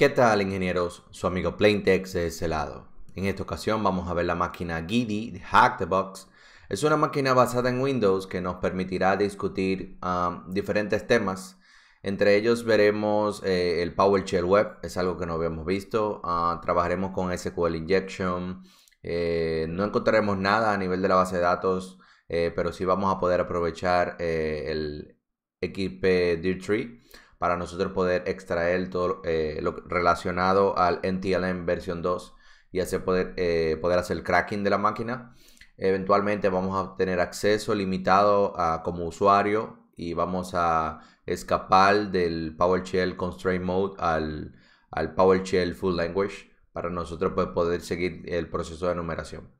¿Qué tal ingenieros? Su amigo Plaintex de ese lado. En esta ocasión vamos a ver la máquina Giddy Hack the Box. Es una máquina basada en Windows que nos permitirá discutir um, diferentes temas. Entre ellos veremos eh, el PowerShell Web, es algo que no habíamos visto. Ah, trabajaremos con SQL Injection. Eh, no encontraremos nada a nivel de la base de datos, eh, pero sí vamos a poder aprovechar el XP Dirtree para nosotros poder extraer todo eh, lo relacionado al NTLM versión 2 y hacer poder, hacer eh, poder hacer cracking de la máquina. Eventualmente vamos a tener acceso limitado a, como usuario y vamos a escapar del PowerShell Constraint Mode al, al PowerShell Full Language para nosotros pues, poder seguir el proceso de numeración.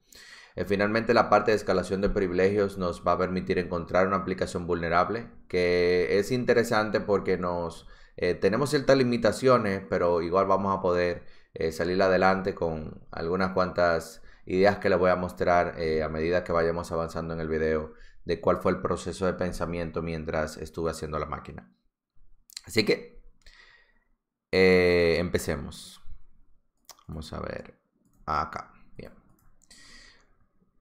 Eh, finalmente, la parte de escalación de privilegios nos va a permitir encontrar una aplicación vulnerable, que es interesante porque nos eh, tenemos ciertas limitaciones, pero igual vamos a poder eh, salir adelante con algunas cuantas ideas que les voy a mostrar a medida que vayamos avanzando en el video de cuál fue el proceso de pensamiento mientras estuve haciendo la máquina. Así que empecemos. Vamos a ver acá.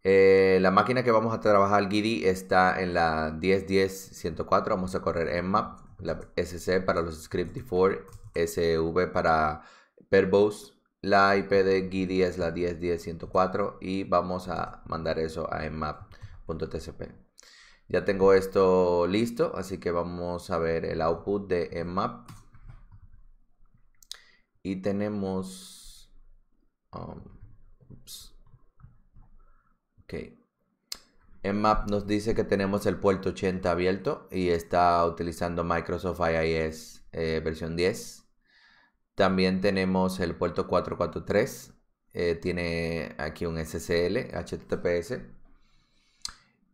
Eh, la máquina que vamos a trabajar, Giddy, está en la 10.10.104. Vamos a correr Mmap, la SC para los script for SV para Perbose. La IP de Giddy es la 10.10.104 y vamos a mandar eso a mmap.tcp. Ya tengo esto listo, así que vamos a ver el output de mmap. Y tenemos... Um, Ok. En Map nos dice que tenemos el puerto 80 abierto y está utilizando Microsoft IIS eh, versión 10. También tenemos el puerto 443. Eh, tiene aquí un SSL, HTTPS.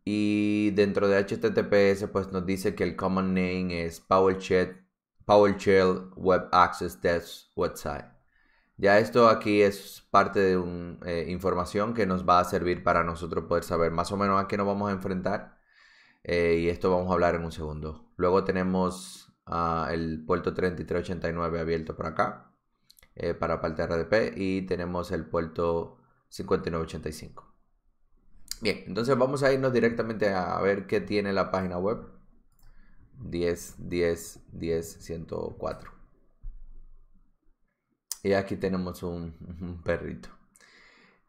Y dentro de HTTPS, pues nos dice que el common name es PowerShell, PowerShell Web Access Desk Website. Ya esto aquí es parte de una eh, información que nos va a servir para nosotros poder saber más o menos a qué nos vamos a enfrentar. Eh, y esto vamos a hablar en un segundo. Luego tenemos ah, el puerto 3389 abierto por acá eh, para parte RDP y tenemos el puerto 5985. Bien, entonces vamos a irnos directamente a ver qué tiene la página web. 10, 10, 10, 104. Y aquí tenemos un, perrito.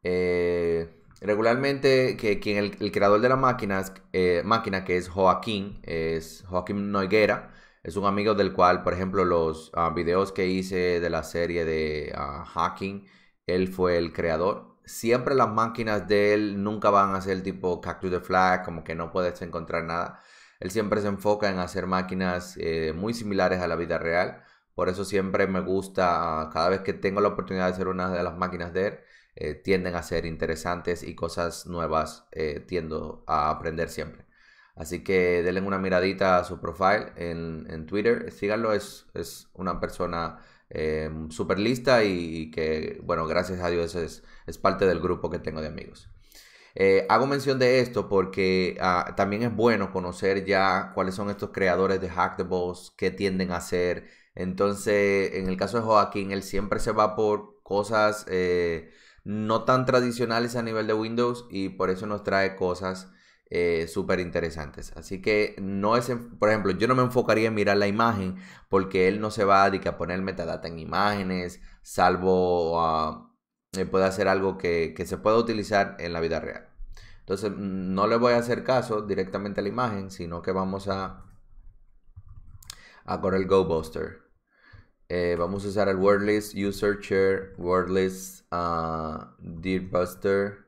Eh, regularmente, que quien el, creador de la máquina, eh, máquina, que es Joaquín, es Joaquín Noguera, es un amigo del cual, por ejemplo, los ah, videos que hice de la serie de ah, hacking, él fue el creador. Siempre las máquinas de él nunca van a ser tipo Cactus the Flag, como que no puedes encontrar nada. Él siempre se enfoca en hacer máquinas eh, muy similares a la vida real por eso siempre me gusta, ah, cada vez que tengo la oportunidad de ser una de las máquinas de él, eh, tienden a ser interesantes y cosas nuevas eh, tiendo a aprender siempre. Así que denle una miradita a su profile en, Twitter. Síganlo, es, una persona eh, súper lista y, que, bueno, gracias a Dios es, parte del grupo que tengo de amigos. hago mención de esto porque ah, también es bueno conocer ya cuáles son estos creadores de Hack the Boss, qué tienden a hacer, entonces, en el caso de Joaquín, él siempre se va por cosas eh, no tan tradicionales a nivel de Windows y por eso nos trae cosas eh, súper interesantes. Así que no es, por ejemplo, yo no me enfocaría en mirar la imagen porque él no se va a dedicar a poner metadata en imágenes, salvo a eh, puede hacer algo que, se pueda utilizar en la vida real. Entonces, no le voy a hacer caso directamente a la imagen, sino que vamos a a el GoBuster. Eh, vamos a usar el wordlist user share word list uh, dirbuster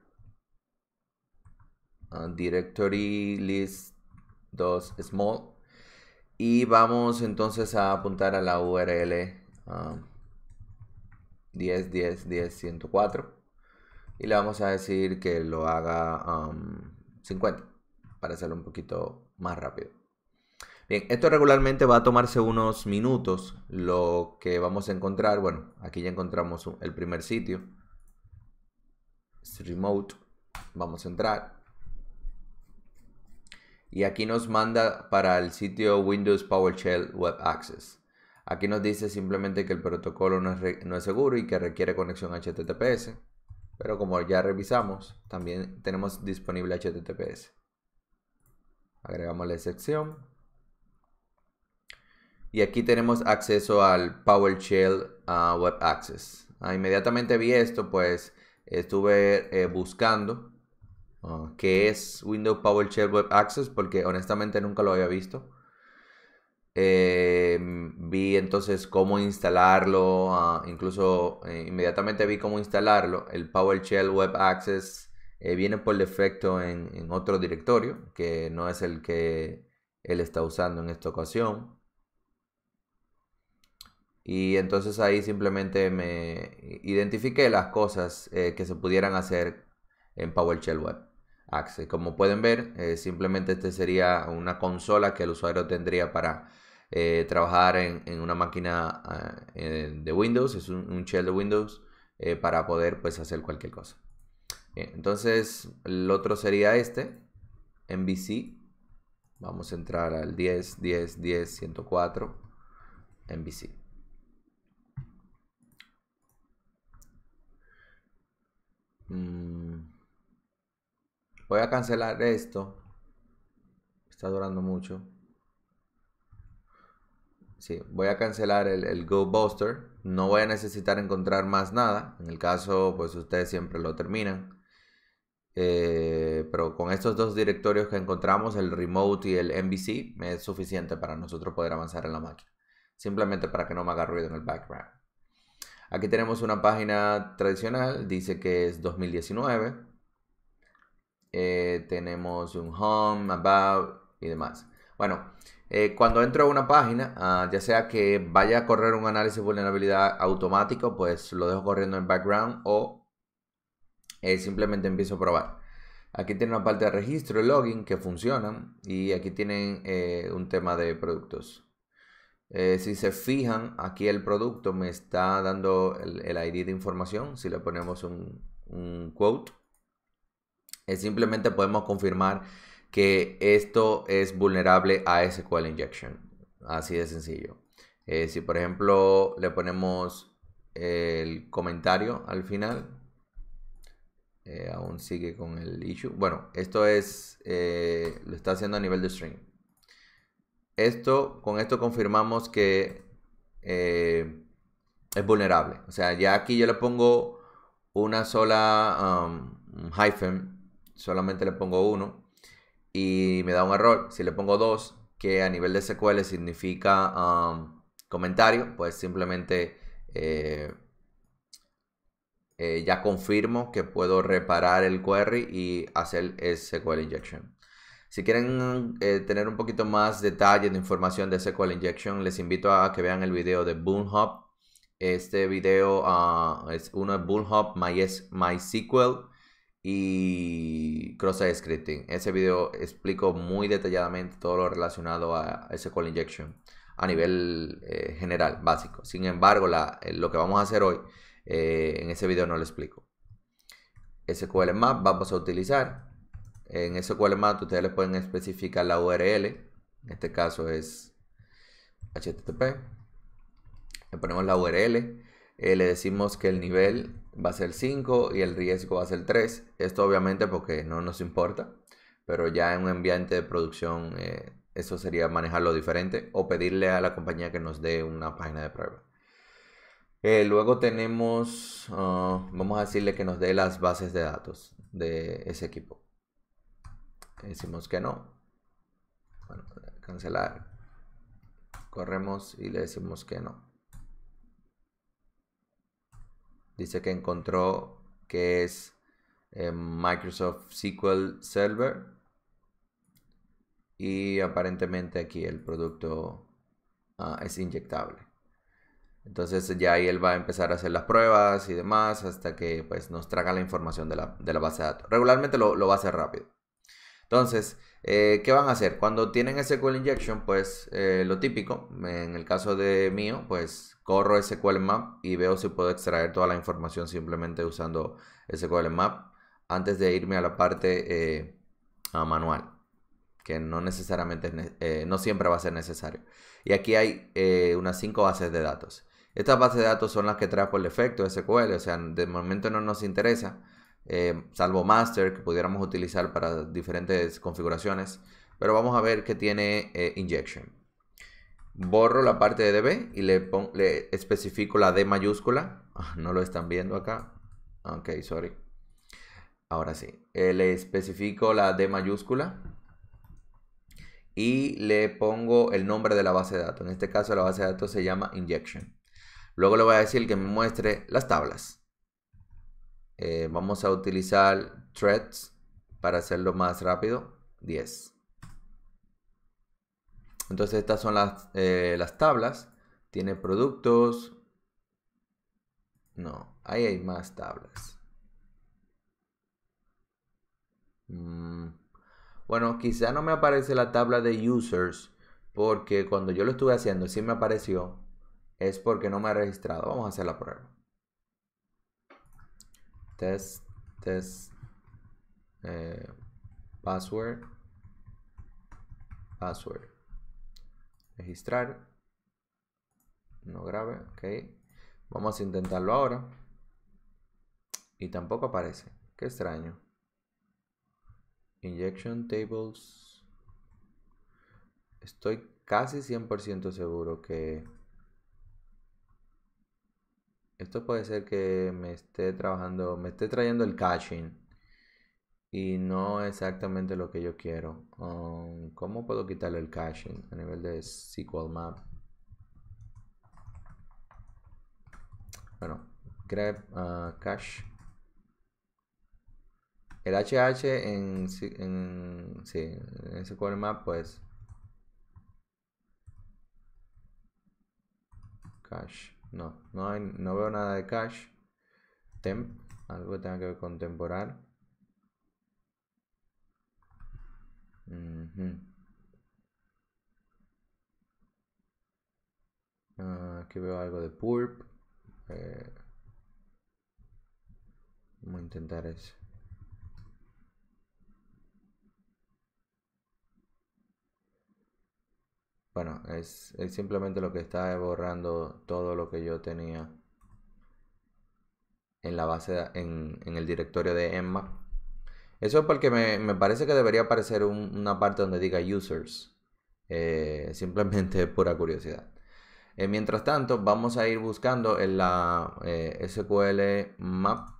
uh, directory list 2 small y vamos entonces a apuntar a la url uh, 10 10 10 104 y le vamos a decir que lo haga 50 um, para hacerlo un poquito más rápido Bien, esto regularmente va a tomarse unos minutos. Lo que vamos a encontrar, bueno, aquí ya encontramos el primer sitio. remote. Vamos a entrar. Y aquí nos manda para el sitio Windows PowerShell Web Access. Aquí nos dice simplemente que el protocolo no es, no es seguro y que requiere conexión HTTPS. Pero como ya revisamos, también tenemos disponible HTTPS. Agregamos la excepción y aquí tenemos acceso al PowerShell ah, Web Access. Ah, inmediatamente vi esto, pues estuve eh, buscando ah, qué es Windows PowerShell Web Access, porque honestamente nunca lo había visto. Em, vi entonces cómo instalarlo, incluso eh, inmediatamente vi cómo instalarlo. El PowerShell Web Access eh, viene por defecto en, otro directorio, que no es el que él está usando en esta ocasión. Y entonces ahí simplemente me identifiqué las cosas eh, que se pudieran hacer en PowerShell Web Access. Como pueden ver, eh, simplemente este sería una consola que el usuario tendría para eh, trabajar en, una máquina ah, de Windows, es un, shell de Windows, para poder pues hacer cualquier cosa. entonces el otro sería este, MVC. Vamos a entrar al 10, 10, 10, 104, MVC. Mm. Voy a cancelar esto. Está durando mucho. Sí, voy a cancelar el, Go Buster. No voy a necesitar encontrar más nada. En el caso, pues ustedes siempre lo terminan. Eh, pero con estos dos directorios que encontramos, el Remote y el MVC, es suficiente para nosotros poder avanzar en la máquina. Simplemente para que no me haga ruido en el background. Aquí tenemos una página tradicional, dice que es 2019. Eh, tenemos un home, about y demás. Bueno, eh, cuando entro a una página, ah, ya sea que vaya a correr un análisis de vulnerabilidad automático, pues lo dejo corriendo en background o eh, simplemente empiezo a probar. Aquí tiene una parte de registro y login que funcionan y aquí tienen un tema de productos. Eh, si se fijan, aquí el producto me está dando el, ID de información. Si le ponemos un, quote, simplemente podemos confirmar que esto es vulnerable a SQL injection. Así de sencillo. Eh, si por ejemplo le ponemos el comentario al final, eh, aún sigue con el issue. Bueno, esto es, lo está haciendo a nivel de string esto, con esto confirmamos que eh, es vulnerable. O sea, ya aquí yo le pongo una sola um, hyphen, solamente le pongo uno y me da un error. Si le pongo dos, que a nivel de SQL significa um, comentario, pues simplemente eh, eh, ya confirmo que puedo reparar el query y hacer SQL injection. Si quieren eh, tener un poquito más detalle de información de SQL Injection, les invito a que vean el video de Boonhop, Este video ah, es uno de Boonhop MySQL y cross Scripting. Ese video explico muy detalladamente todo lo relacionado a SQL Injection a nivel eh, general, básico. Sin embargo, eh, lo que vamos a hacer hoy, en ese video no lo explico. SQL Map vamos a utilizar en ese cuadermato ustedes le pueden especificar la URL. En este caso es HTTP. Le ponemos la URL. Eh, le decimos que el nivel va a ser 5 y el riesgo va a ser 3. Esto obviamente porque no nos importa, pero ya en un ambiente de producción eh, eso sería manejarlo diferente o pedirle a la compañía que nos dé una página de prueba. Eh, luego tenemos, ah, vamos a decirle que nos dé las bases de datos de ese equipo decimos que no. cancelar. Corremos y le decimos que no. Dice que encontró que es eh, Microsoft SQL Server. Y aparentemente aquí el producto ah, es inyectable. Entonces ya ahí él va a empezar a hacer las pruebas y demás hasta que pues nos traga la información de la, base de datos. Regularmente lo, lo va a hacer rápido. Entonces, eh, ¿qué van a hacer? Cuando tienen SQL Injection, pues eh, lo típico, en el caso de mío, pues corro SQL Map y veo si puedo extraer toda la información simplemente usando SQL Map antes de irme a la parte eh, manual, que no necesariamente, no siempre va a ser necesario. Y aquí hay unas cinco bases de datos. Estas bases de datos son las que trae por defecto SQL, o sea, de momento no nos interesa Em, salvo master que pudiéramos utilizar para diferentes configuraciones. Pero vamos a ver que tiene eh, injection. Borro la parte de DB y le, pongo le especifico la D mayúscula. Ah, no lo están viendo acá. Ok, sorry. Ahora sí. Eh, le especifico la D mayúscula. Y le pongo el nombre de la base de datos. En este caso la base de datos se llama injection. Luego le voy a decir que me muestre las tablas. Eh, vamos a utilizar threads para hacerlo más rápido. 10. Entonces estas son eh, las, tablas. Tiene productos. No, ahí hay más tablas. Mm. Bueno, quizá no me aparece la tabla de users porque cuando yo lo estuve haciendo sí me apareció. Es porque no me ha registrado. Vamos a hacer la prueba test test eh, password password registrar no grave ok vamos a intentarlo ahora y tampoco aparece qué extraño injection tables estoy casi 100% seguro que esto puede ser que me esté trabajando, me esté trayendo el caching y no exactamente lo que yo quiero. Um, ¿Cómo puedo quitarle el caching a nivel de SQL Map? Bueno, grab uh, cache. El HH en, en, sí, en SQL Map, pues. Cache. No, no, hay, no veo nada de cache. Temp, algo que tenga que ver con temporal. Ah, aquí veo algo de purp. Eh, vamos a intentar eso. Bueno, es, simplemente lo que está borrando todo lo que yo tenía en la base, en, el directorio de Emma. Eso es porque me, parece que debería aparecer una parte donde diga users. Eh, simplemente pura curiosidad. Eh, mientras tanto, vamos a ir buscando en la eh, SQL map.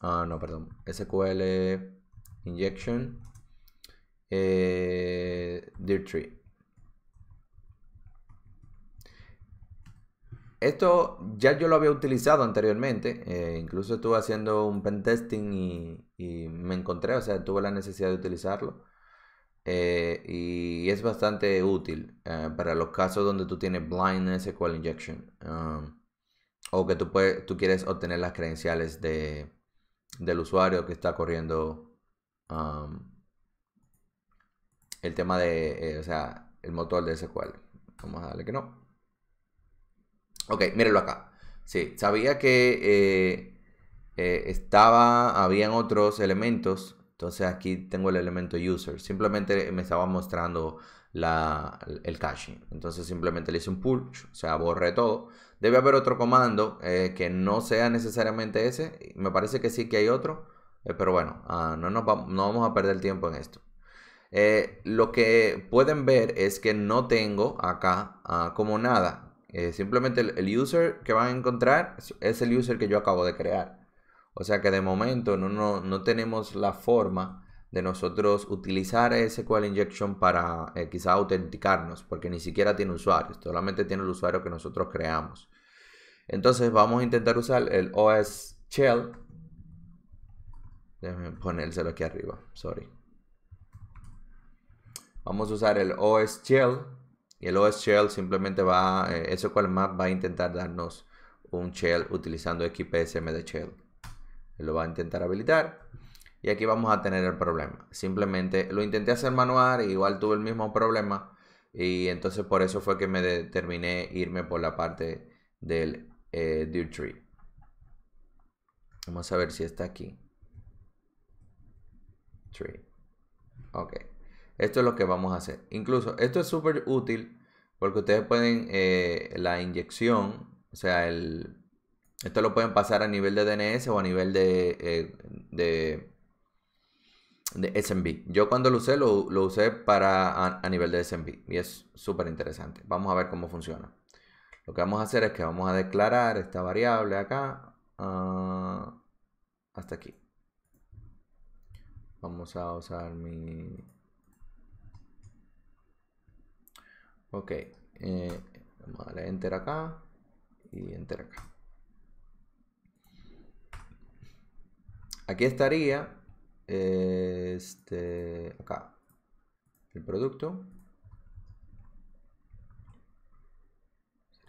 Ah, no, perdón. SQL injection. Dear tree. Esto ya yo lo había utilizado anteriormente, eh, incluso estuve haciendo un pentesting y, y me encontré, o sea, tuve la necesidad de utilizarlo. Eh, y es bastante útil eh, para los casos donde tú tienes blind SQL injection um, o que tú, tú quieres obtener las credenciales de, del usuario que está corriendo um, el tema de, el motor de SQL. Vamos a darle que no. Ok, mírenlo acá. Sí, sabía que eh, eh, estaba, habían otros elementos. Entonces aquí tengo el elemento user. Simplemente me estaba mostrando el caching. Entonces simplemente le hice un push, o sea, borré todo. Debe haber otro comando eh, que no sea necesariamente ese. Me parece que sí que hay otro. Eh, pero bueno, ah, no, no vamos a perder tiempo en esto. lo que pueden ver es que no tengo acá ah, como nada eh, simplemente el, user que van a encontrar es, el user que yo acabo de crear. O sea que de momento no, tenemos la forma de nosotros utilizar SQL Injection para eh, quizá autenticarnos, porque ni siquiera tiene usuarios, solamente tiene el usuario que nosotros creamos. Entonces vamos a intentar usar el OS Shell. Déjenme ponérselo aquí arriba, sorry. Vamos a usar el OS Shell el OS Shell simplemente va, Eso SQL Map va a intentar darnos un shell utilizando XPSM de shell. Lo va a intentar habilitar. Y aquí vamos a tener el problema. Simplemente lo intenté hacer manual, e igual tuve el mismo problema. Y entonces por eso fue que me determiné irme por la parte del eh, Tree. Vamos a ver si está aquí. Tree. Ok. Esto es lo que vamos a hacer. Incluso esto es súper útil porque ustedes pueden eh, la inyección, o sea, el, esto lo pueden pasar a nivel de DNS o a nivel de, eh, SMB. Yo cuando lo usé, lo, usé para a, nivel de SMB y es súper interesante. Vamos a ver cómo funciona. Lo que vamos a hacer es que vamos a declarar esta variable acá ah, hasta aquí. Vamos a usar mi Ok, eh, vamos a darle enter acá y enter acá. Aquí estaría este acá el producto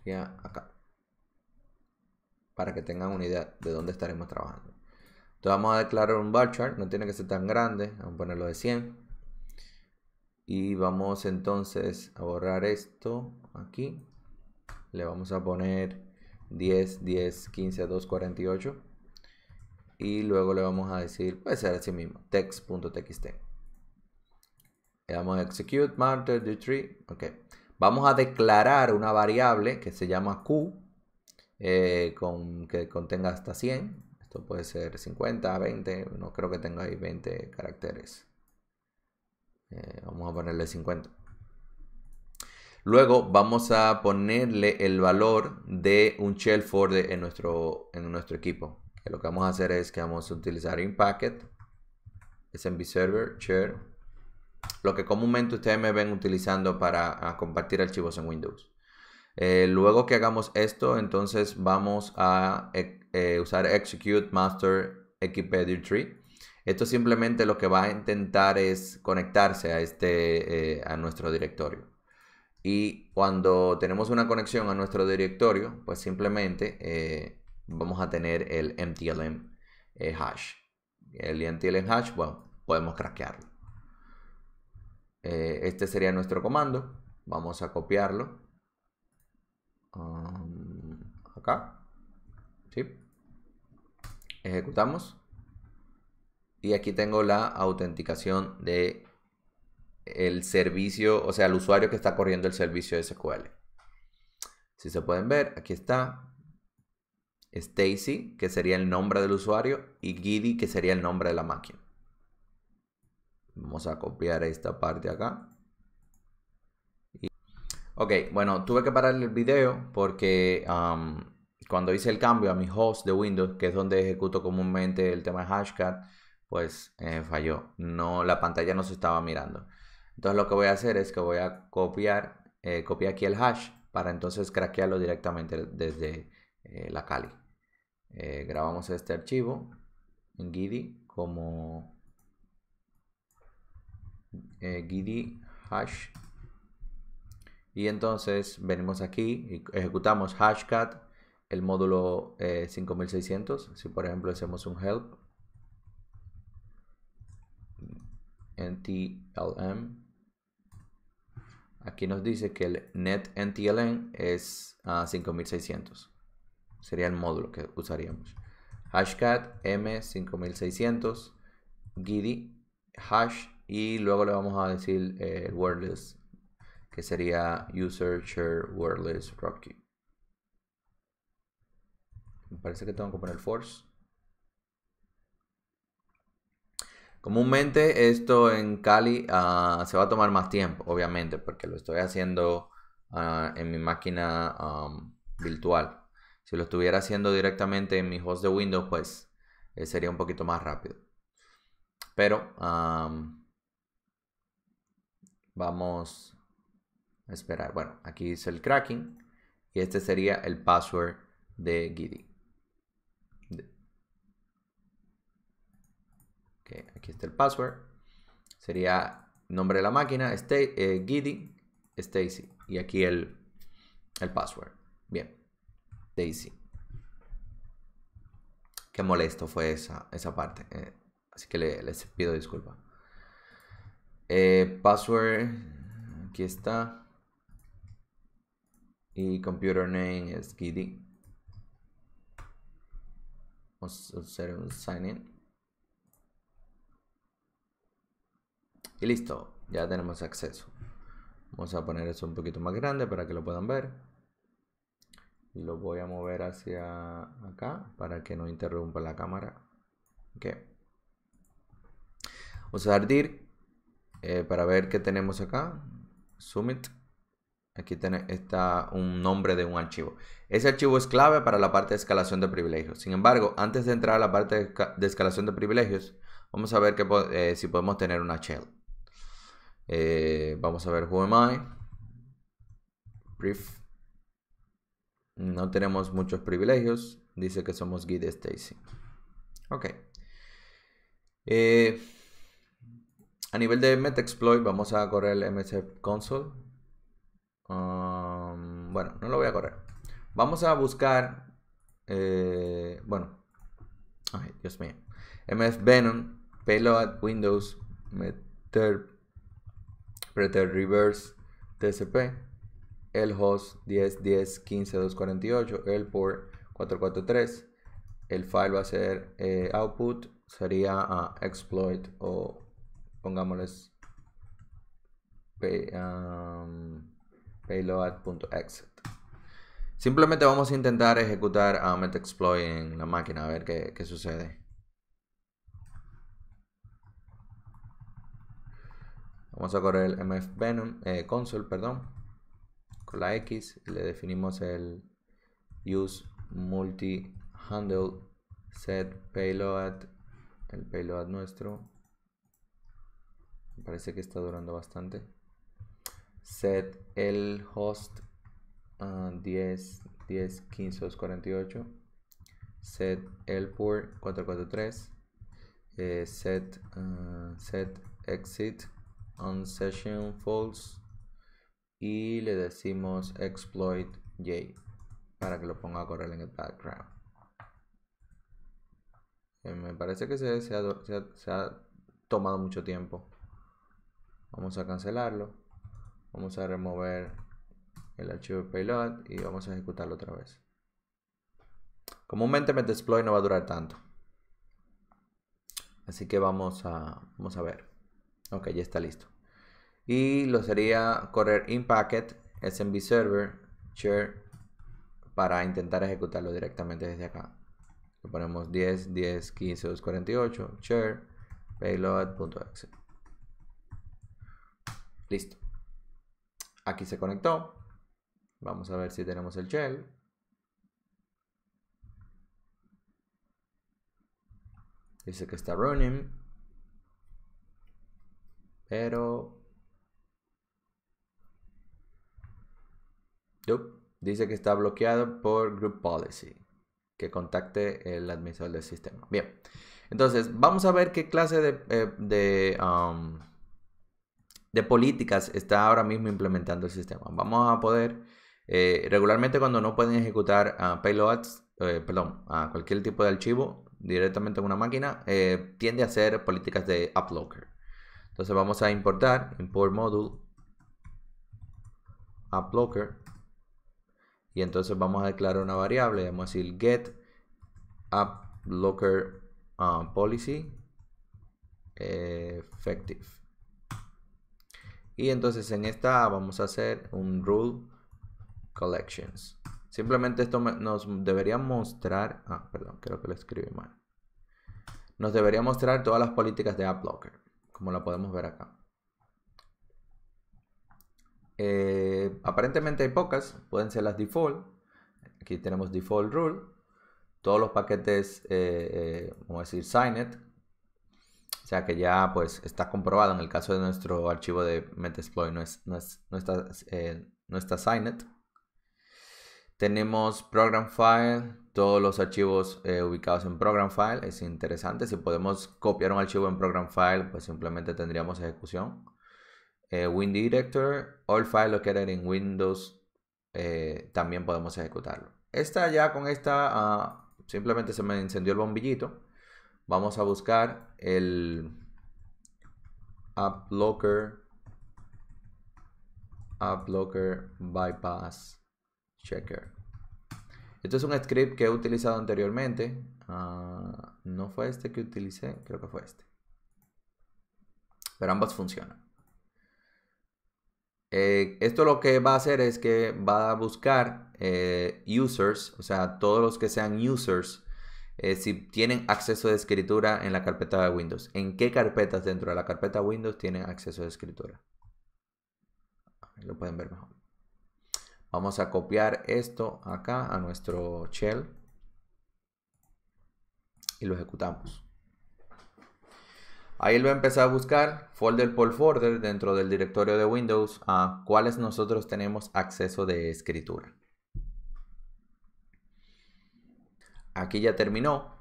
sería acá para que tengan una idea de dónde estaremos trabajando entonces vamos a declarar un bar chart no tiene que ser tan grande vamos a ponerlo de 100 y vamos entonces a borrar esto aquí. Le vamos a poner 10, 10, 15, 2, 48. Y luego le vamos a decir, puede ser así mismo, text.txt. Le damos a execute martyr tree. Ok. Vamos a declarar una variable que se llama q, eh, con, que contenga hasta 100. Esto puede ser 50, 20, no creo que tenga ahí 20 caracteres. Eh, vamos a ponerle 50. Luego vamos a ponerle el valor de un shell for en, nuestro, en nuestro equipo. lo que vamos a hacer es que vamos a utilizar in packet, SMB server, share, lo que comúnmente ustedes me ven utilizando para compartir archivos en Windows. Eh, luego que hagamos esto, entonces vamos a eh, usar execute master Equiped tree esto simplemente lo que va a intentar es conectarse a, este, eh, a nuestro directorio. Y cuando tenemos una conexión a nuestro directorio, pues simplemente eh, vamos a tener el MTLM eh, hash. El MTLM hash, bueno, podemos craquearlo. este sería nuestro comando. Vamos a copiarlo. Um, acá. ¿Sí? Ejecutamos y aquí tengo la autenticación de el servicio, o sea, el usuario que está corriendo el servicio de SQL. Si se pueden ver, aquí está Stacy, que sería el nombre del usuario, y Giddy, que sería el nombre de la máquina. Vamos a copiar esta parte acá. Ok, bueno, tuve que parar el video porque cuando hice el cambio a mi host de Windows, que es donde ejecuto comúnmente el tema de Hashcat, pues eh, falló. No, la pantalla no se estaba mirando. Entonces lo que voy a hacer es que voy a copiar, eh, copiar aquí el hash para entonces craquearlo directamente desde eh, la Kali. grabamos este archivo en gidi como gidi hash. Y entonces venimos aquí y ejecutamos hashcat el módulo 5600. Si por ejemplo hacemos un help NTLM. Aquí nos dice que el net NTLM es a ah, 5600. Sería el módulo que usaríamos. Hashcat M5600, Giddy, hash y luego le vamos a decir el eh, wordless que sería user share wordless rocky. Me parece que tengo que poner force. Comúnmente esto en Cali ah, se va a tomar más tiempo, obviamente, porque lo estoy haciendo ah, en mi máquina virtual. Si lo estuviera haciendo directamente en mi host de Windows, pues eh, sería un poquito más rápido. Pero vamos a esperar. Bueno, aquí hice el cracking y este sería el password de Giddy. aquí está el password, sería nombre de la máquina, eh, Giddy, Stacy, y aquí el, password. Bien, Stacy Qué molesto fue esa, parte, eh, así que les pido disculpas. Eh, password, aquí está. Y computer name es Giddy. Vamos a hacer un sign in. Y listo, ya tenemos acceso. Vamos a poner eso un poquito más grande para que lo puedan ver. y Lo voy a mover hacia acá para que no interrumpa la cámara. Ok. dar DIR eh, para ver qué tenemos acá. Summit. Aquí está un nombre de un archivo. Ese archivo es clave para la parte de escalación de privilegios. Sin embargo, antes de entrar a la parte de, escalación de privilegios, vamos a ver que, eh, si podemos tener una shell. Eh, vamos a ver who am I. Brief. No tenemos muchos privilegios. Dice que somos Git Stacy. Ok. Eh, a nivel de metexploit vamos a correr el MSF console. Um, bueno, no lo voy a correr. Vamos a buscar. Eh, bueno. Ay, Dios mío. MF Venom, Payload Windows, Meter preter Reverse TCP, el host 10 10 15 el port 443, el file va a ser eh, output, sería ah, exploit o pongámosles pay, um, payload.exit. Simplemente vamos a intentar ejecutar a ah, metexploit en la máquina a ver qué sucede. Vamos a correr el MF Venom, eh, console, perdón, con la X. Le definimos el use multi handle set payload, el payload nuestro. Me parece que está durando bastante. Set el host 10, 10, 15, 248. Set el port 443. Eh, set, ah, set exit on session false y le decimos exploit j para que lo ponga a correr en el background. Eh, me parece que se, ha, tomado mucho tiempo. Vamos a cancelarlo. Vamos a remover el archivo payload y vamos a ejecutarlo otra vez. Comúnmente exploit no va a durar tanto. Así que vamos a, vamos a ver. Ok, ya está listo. Y lo sería correr in packet SMB server share para intentar ejecutarlo directamente desde acá. Le ponemos 10, 10, 15, 248, share, payload.exe. Listo. Aquí se conectó. Vamos a ver si tenemos el shell. Dice que está running. Pero... Dice que está bloqueado por Group Policy. Que contacte el administrador del sistema. Bien. Entonces, vamos a ver qué clase de, eh, de, um, de políticas está ahora mismo implementando el sistema. Vamos a poder, eh, regularmente cuando no pueden ejecutar ah, payloads, eh, perdón, a cualquier tipo de archivo directamente en una máquina, tiende a hacer políticas de uploader. Entonces vamos a importar, import module, app blocker. Y entonces vamos a declarar una variable, vamos a decir get app blocker um, policy effective. Y entonces en esta vamos a hacer un rule collections. Simplemente esto nos debería mostrar, ah, perdón, creo que lo escribí mal. Nos debería mostrar todas las políticas de AppLocker como la podemos ver acá. Eh, aparentemente hay pocas, pueden ser las default. Aquí tenemos default rule. Todos los paquetes, vamos eh, eh, a decir, signed. O sea que ya pues está comprobado en el caso de nuestro archivo de Metasploit no, no, es, está, no está signed. Tenemos program file, todos los archivos eh, ubicados en Program File. Es interesante. Si podemos copiar un archivo en Program File, pues simplemente tendríamos ejecución. Eh, WinDirector, all files located en Windows, eh, también podemos ejecutarlo. Esta ya con esta, ah, simplemente se me encendió el bombillito. Vamos a buscar el AppLocker, AppLocker Bypass Checker. Esto es un script que he utilizado anteriormente. Ah, no fue este que utilicé, creo que fue este. Pero ambas funcionan. Eh, esto lo que va a hacer es que va a buscar eh, users, o sea, todos los que sean users, eh, si tienen acceso de escritura en la carpeta de Windows. ¿En qué carpetas dentro de la carpeta Windows tienen acceso de escritura? Lo pueden ver mejor. Vamos a copiar esto acá a nuestro shell y lo ejecutamos. Ahí él va a empezar a buscar folder por folder dentro del directorio de Windows a cuáles nosotros tenemos acceso de escritura. Aquí ya terminó.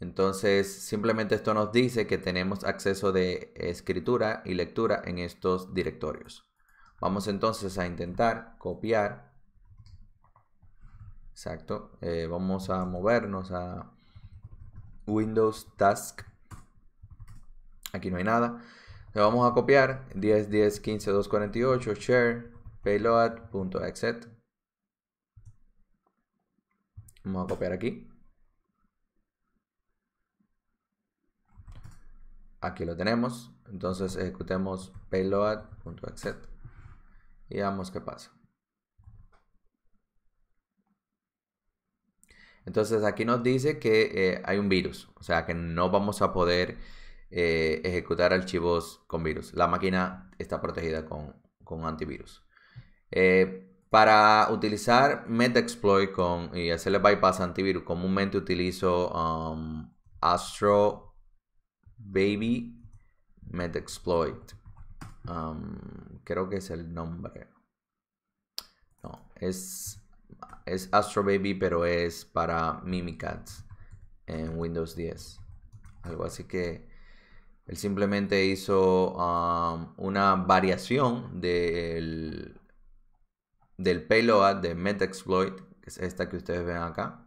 Entonces simplemente esto nos dice que tenemos acceso de escritura y lectura en estos directorios. Vamos entonces a intentar copiar. Exacto. Eh, vamos a movernos a Windows Task. Aquí no hay nada. Le vamos a copiar 10, 10, 15, 248, share, payload.exe Vamos a copiar aquí. Aquí lo tenemos. Entonces ejecutemos payload.exe y veamos qué pasa. Entonces aquí nos dice que eh, hay un virus, o sea que no vamos a poder eh, ejecutar archivos con virus. La máquina está protegida con, antivirus. Eh, para utilizar MetaExploit con, y hacerle bypass antivirus, comúnmente utilizo um, Astro Baby MetaExploit creo que es el nombre. No, es, es Astro Baby, pero es para Mimikatz en Windows 10. Algo así que él simplemente hizo una variación del, del payload de MetaExploit, que es esta que ustedes ven acá.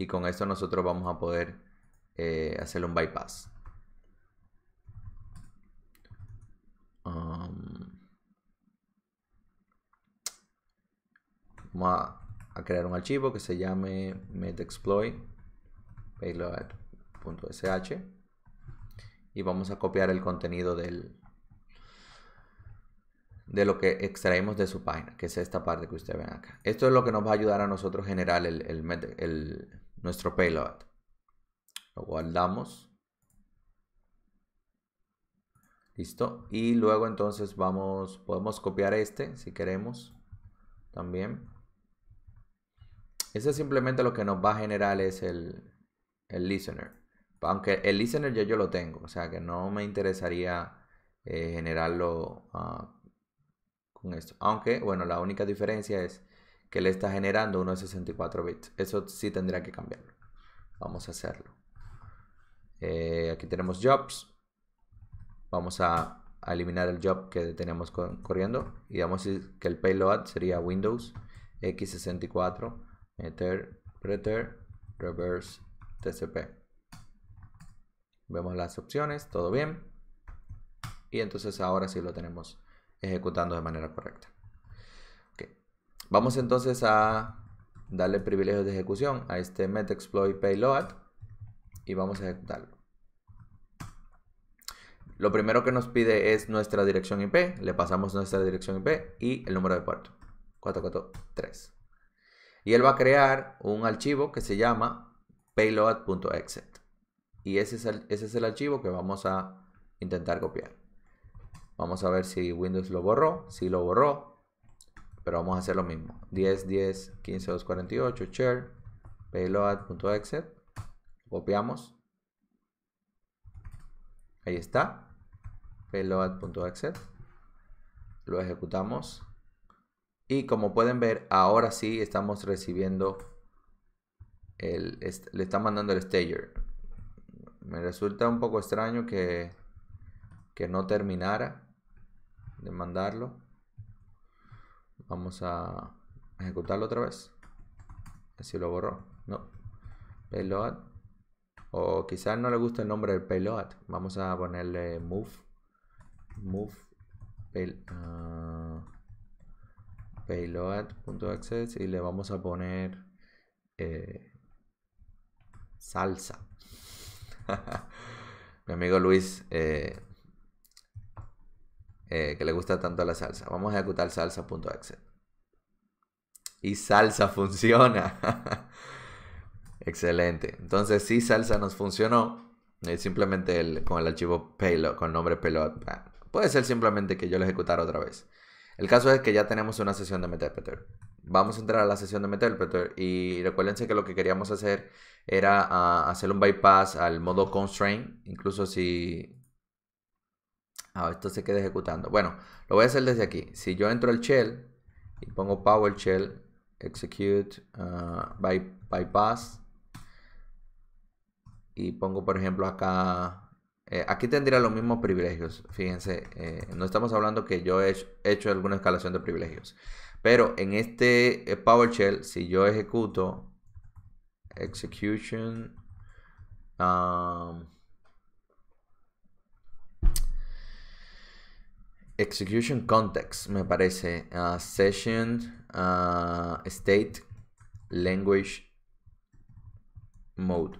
Y con esto nosotros vamos a poder eh, hacer un bypass. vamos a, crear un archivo que se llame payload.sh y vamos a copiar el contenido del de lo que extraemos de su página, que es esta parte que ustedes ven acá. Esto es lo que nos va a ayudar a nosotros generar el, nuestro payload. Lo guardamos Listo. Y luego entonces vamos, podemos copiar este si queremos también. Ese simplemente lo que nos va a generar es el, el listener. Aunque el listener ya yo lo tengo, o sea que no me interesaría eh, generarlo ah, con esto. Aunque, bueno, la única diferencia es que le está generando uno de 64 bits. Eso sí tendría que cambiarlo. Vamos a hacerlo. Eh, aquí tenemos jobs vamos a, eliminar el job que tenemos corriendo y vamos a que el payload sería Windows x64 interpreter reverse TCP. Vemos las opciones, todo bien. Y entonces ahora sí lo tenemos ejecutando de manera correcta. Vamos entonces a darle privilegios de ejecución a este metexploit payload y vamos a ejecutarlo. Lo primero que nos pide es nuestra dirección IP, le pasamos nuestra dirección IP y el número de puerto, 443. Y él va a crear un archivo que se llama payload.exe Y ese es, el, ese es el archivo que vamos a intentar copiar. Vamos a ver si Windows lo borró, si lo borró, pero vamos a hacer lo mismo. 10, 10, 15, 248, share, payload.exe copiamos. Ahí está payload.exe. Lo ejecutamos. Y como pueden ver, ahora sí estamos recibiendo, el, le está mandando el stager. Me resulta un poco extraño que, que no terminara de mandarlo. Vamos a ejecutarlo otra vez. Así lo borró. No. Payload. O quizás no le gusta el nombre del payload. Vamos a ponerle move move pay, ah, payload.access y le vamos a poner eh, salsa. Mi amigo Luis, eh, eh, que le gusta tanto la salsa. Vamos a ejecutar salsa.exe. Y salsa funciona. Excelente. Entonces, si salsa nos funcionó. simplemente con el archivo payload, con nombre payload es ser simplemente que yo lo ejecutara otra vez. El caso es que ya tenemos una sesión de Meterpreter. Vamos a entrar a la sesión de Meterpreter. y recuérdense que lo que queríamos hacer era ah, hacer un bypass al modo constraint, incluso si ah, esto se queda ejecutando. Bueno, lo voy a hacer desde aquí. Si yo entro al shell y pongo power shell execute ah, bypass y pongo por ejemplo acá eh, aquí tendría los mismos privilegios. Fíjense, eh, no estamos hablando que yo he hecho, alguna escalación de privilegios. Pero en este eh, PowerShell, si yo ejecuto execution um, execution context, me parece uh, session uh, state language mode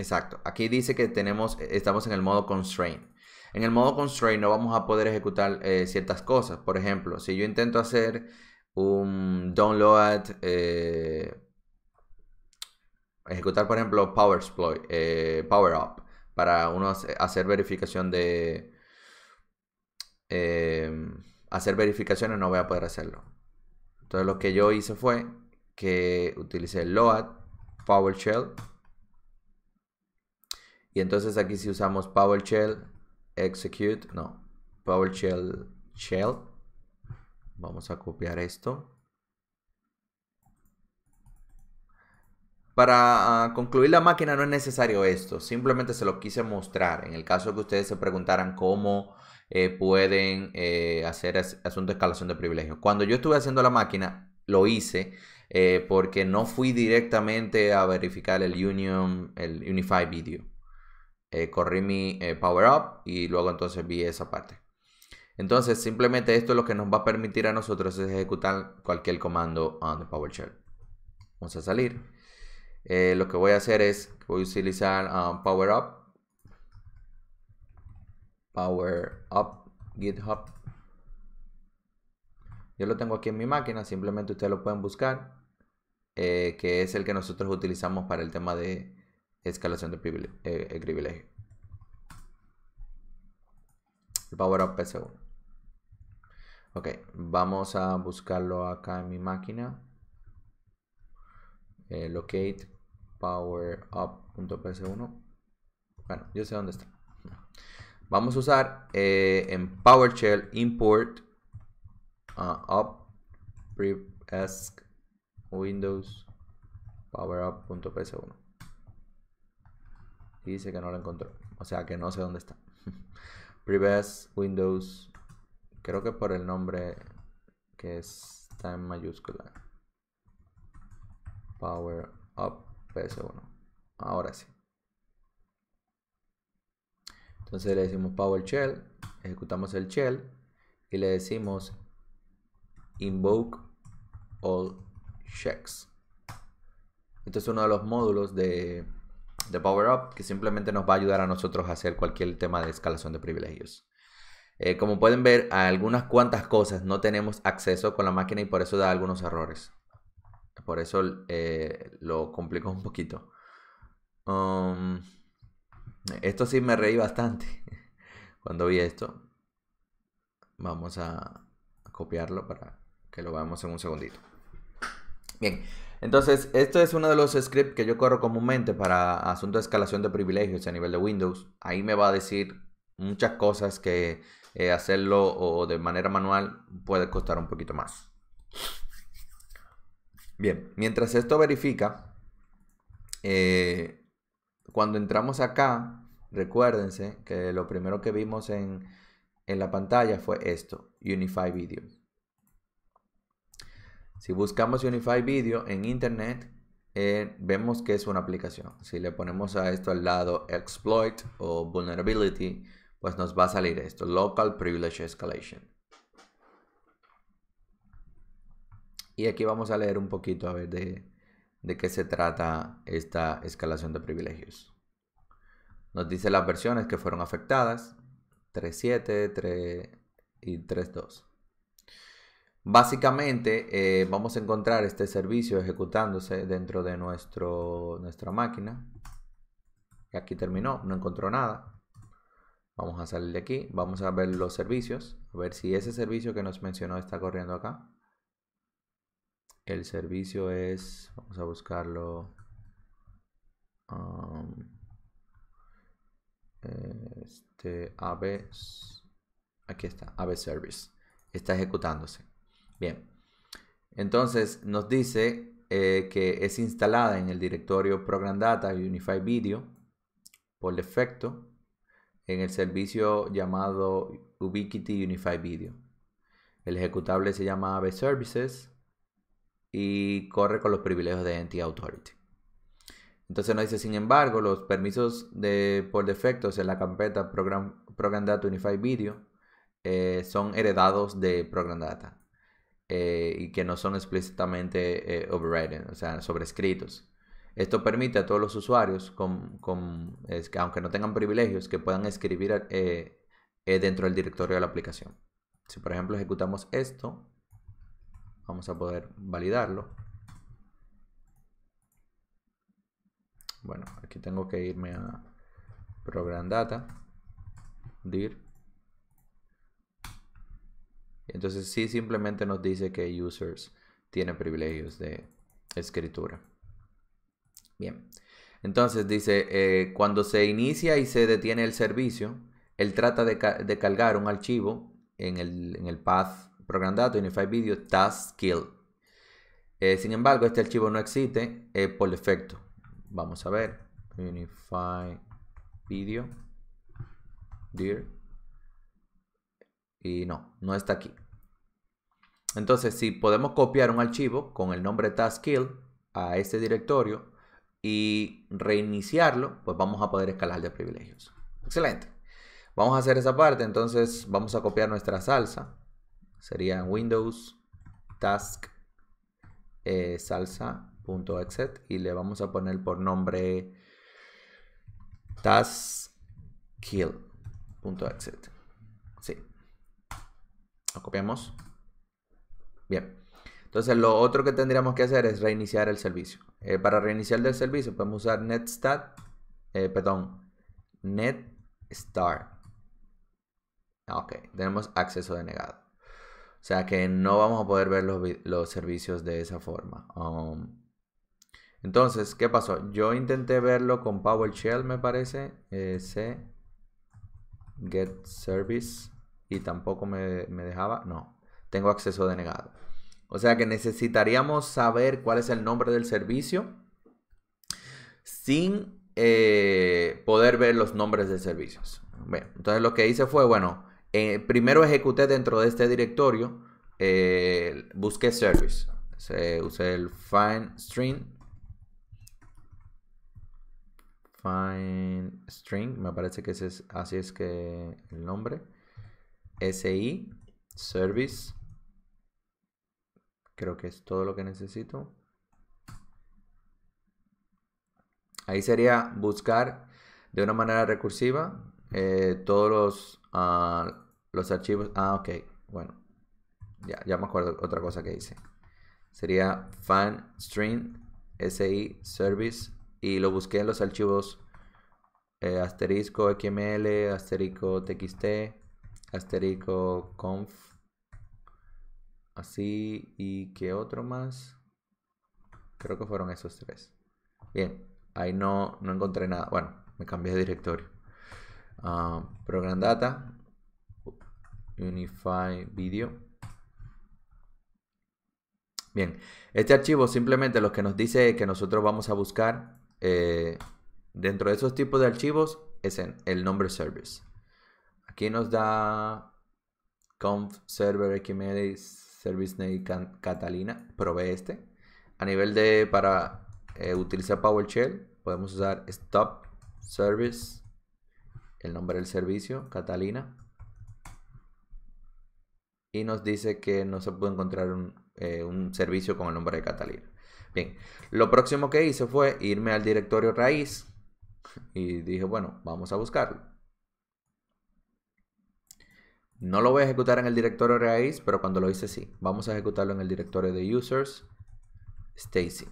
Exacto. Aquí dice que tenemos, eh, estamos en el modo constraint. En el modo constraint no vamos a poder ejecutar eh, ciertas cosas. Por ejemplo, si yo intento hacer un download, eh, ejecutar por ejemplo PowerSploit, eh, Power Up, para uno hacer verificación de... hacer verificaciones no voy a poder hacerlo. Entonces lo que yo hice fue que utilicé load, PowerShell y entonces aquí si usamos PowerShell execute, no, PowerShell shell. Vamos a copiar esto. Para ah, concluir la máquina no es necesario esto, simplemente se lo quise mostrar. En el caso que ustedes se preguntaran cómo eh, pueden eh, hacer asunto de escalación de privilegios. Cuando yo estuve haciendo la máquina, lo hice eh, porque no fui directamente a verificar el Union, el Unify Video. Eh, corrí mi eh, power up y luego entonces vi esa parte. Entonces simplemente esto es lo que nos va a permitir a nosotros es ejecutar cualquier comando on PowerShell. Vamos a salir. Eh, lo que voy a hacer es, voy a utilizar um, power up. Power up GitHub. Yo lo tengo aquí en mi máquina, simplemente ustedes lo pueden buscar. que es el que nosotros utilizamos para el tema de, escalación de eh, privilegio, power up PS1. Ok, vamos a buscarlo acá en mi máquina. Eh, locate powerup.ps1. Bueno, yo sé dónde está. Vamos a usar eh, en PowerShell import uh, up windows powerup.ps1. Y dice que no lo encontró. O sea que no sé dónde está. Previous Windows. Creo que por el nombre que está en mayúscula. Power Up PS1. Ahora sí. Entonces le decimos Power Shell. Ejecutamos el shell. Y le decimos Invoke All Checks. Este es uno de los módulos de de Power Up, que simplemente nos va a ayudar a nosotros a hacer cualquier tema de escalación de privilegios. Eh, como pueden ver, algunas cuantas cosas no tenemos acceso con la máquina y por eso da algunos errores. Por eso eh, lo complicó un poquito. Um, esto sí me reí bastante cuando vi esto. Vamos a copiarlo para que lo veamos en un segundito. Bien, entonces, esto es uno de los scripts que yo corro comúnmente para asuntos de escalación de privilegios a nivel de Windows. Ahí me va a decir muchas cosas que eh, hacerlo de manera manual puede costar un poquito más. Bien, mientras esto verifica, eh, cuando entramos acá, recuérdense que lo primero que vimos en, en la pantalla fue esto, Unify Video. Si buscamos Unify Video en Internet, eh, vemos que es una aplicación. Si le ponemos a esto al lado exploit o vulnerability, pues nos va a salir esto, local privilege escalation. Y aquí vamos a leer un poquito a ver de, de qué se trata esta escalación de privilegios. Nos dice las versiones que fueron afectadas, 3.7 3 y 3.2. Básicamente eh, vamos a encontrar este servicio ejecutándose dentro de nuestro, nuestra máquina. Y aquí terminó, no encontró nada. Vamos a salir de aquí, vamos a ver los servicios, a ver si ese servicio que nos mencionó está corriendo acá. El servicio es, vamos a buscarlo. Um, este AB, aquí está, AB Service. Está ejecutándose. Bien, entonces nos dice eh, que es instalada en el directorio Program Data Unify Video por defecto en el servicio llamado Ubiquiti unify Video. El ejecutable se llama AB Services y corre con los privilegios de Entity Authority. Entonces nos dice, sin embargo, los permisos de, por defecto en la carpeta Program, Data Unify Video eh, son heredados de Program Data. Eh, y que no son explícitamente eh, o sea, sobrescritos. Esto permite a todos los usuarios, aunque no tengan privilegios, que puedan escribir eh, eh, dentro del directorio de la aplicación. Si por ejemplo ejecutamos esto, vamos a poder validarlo. Bueno, aquí tengo que irme a Program Data, dir entonces sí simplemente nos dice que users tiene privilegios de escritura. Bien. Entonces dice, eh, cuando se inicia y se detiene el servicio, él trata de, cargar un archivo en el, path program data unified video task kill. Eh, sin embargo, este archivo no existe eh, por defecto. Vamos a ver. unify video. Dear. Y no, no está aquí. Entonces, si podemos copiar un archivo con el nombre taskkill a este directorio y reiniciarlo, pues vamos a poder escalar de privilegios. Excelente. Vamos a hacer esa parte, entonces vamos a copiar nuestra salsa. Sería Windows task eh, y le vamos a poner por nombre TaskKill.exe. Sí. Lo copiamos. Bien. Entonces lo otro que tendríamos que hacer es reiniciar el servicio. Eh, para reiniciar el servicio podemos usar netstat, eh, perdón, netstar. Ah, ok, tenemos acceso denegado. O sea que no vamos a poder ver los, servicios de esa forma. Um, entonces, ¿qué pasó? Yo intenté verlo con PowerShell, me parece. Eh, C, get service. Y tampoco me dejaba. No, tengo acceso denegado. O sea que necesitaríamos saber cuál es el nombre del servicio sin eh, poder ver los nombres de servicios. bueno, entonces lo que hice fue, bueno, eh, primero ejecuté dentro de este directorio, eh, busqué service. Se, usé el find string. Find string, me parece que ese es, así es que el nombre. SI, service Creo que es todo lo que necesito. Ahí sería buscar de una manera recursiva eh, todos los, ah, los archivos. Ah, ok. Bueno, ya, ya me acuerdo otra cosa que hice. Sería fan string si service y lo busqué en los archivos eh, asterisco xml, asterisco txt, asterisco conf Así y qué otro más. Creo que fueron esos tres. Bien, ahí no, no encontré nada. Bueno, me cambié de directorio. Ah, program Data, Unify Video. Bien, este archivo simplemente lo que nos dice que nosotros vamos a buscar eh, dentro de esos tipos de archivos es en el nombre service. Aquí nos da conf server Archimedes name Catalina provee este. A nivel de para eh, utilizar PowerShell, podemos usar stop service, el nombre del servicio, Catalina. Y nos dice que no se puede encontrar un, eh, un servicio con el nombre de Catalina. Bien, lo próximo que hice fue irme al directorio raíz y dije, bueno, vamos a buscarlo. No lo voy a ejecutar en el directorio raíz, pero cuando lo hice sí. Vamos a ejecutarlo en el directorio de users, Stacy.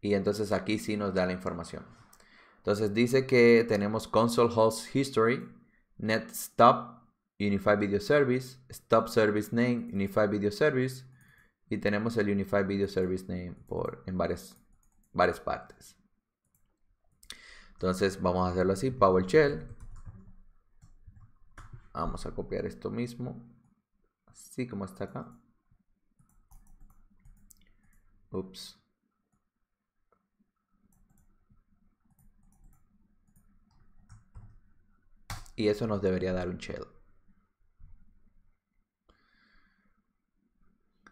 Y entonces aquí sí nos da la información. Entonces dice que tenemos console host history, net stop, unified video service, stop service name, unified video service. Y tenemos el Unified video service name por, en varias, varias partes. Entonces vamos a hacerlo así, power shell. Vamos a copiar esto mismo, así como está acá. Ups. Y eso nos debería dar un shell.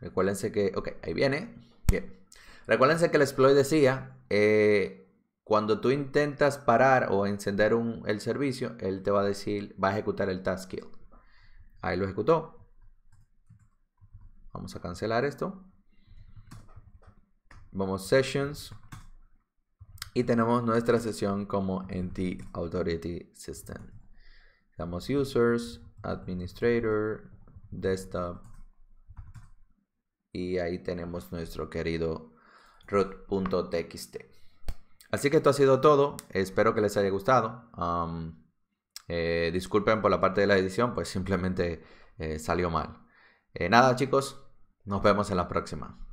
Recuérdense que... Ok, ahí viene. Bien. Recuérdense que el exploit decía... Eh, cuando tú intentas parar o encender el servicio, él te va a decir, va a ejecutar el task kill. Ahí lo ejecutó. Vamos a cancelar esto. Vamos sessions. Y tenemos nuestra sesión como NT Authority System. Damos users, administrator, desktop. Y ahí tenemos nuestro querido root.txt. Así que esto ha sido todo. Espero que les haya gustado. Um, eh, disculpen por la parte de la edición, pues simplemente eh, salió mal. Eh, nada chicos, nos vemos en la próxima.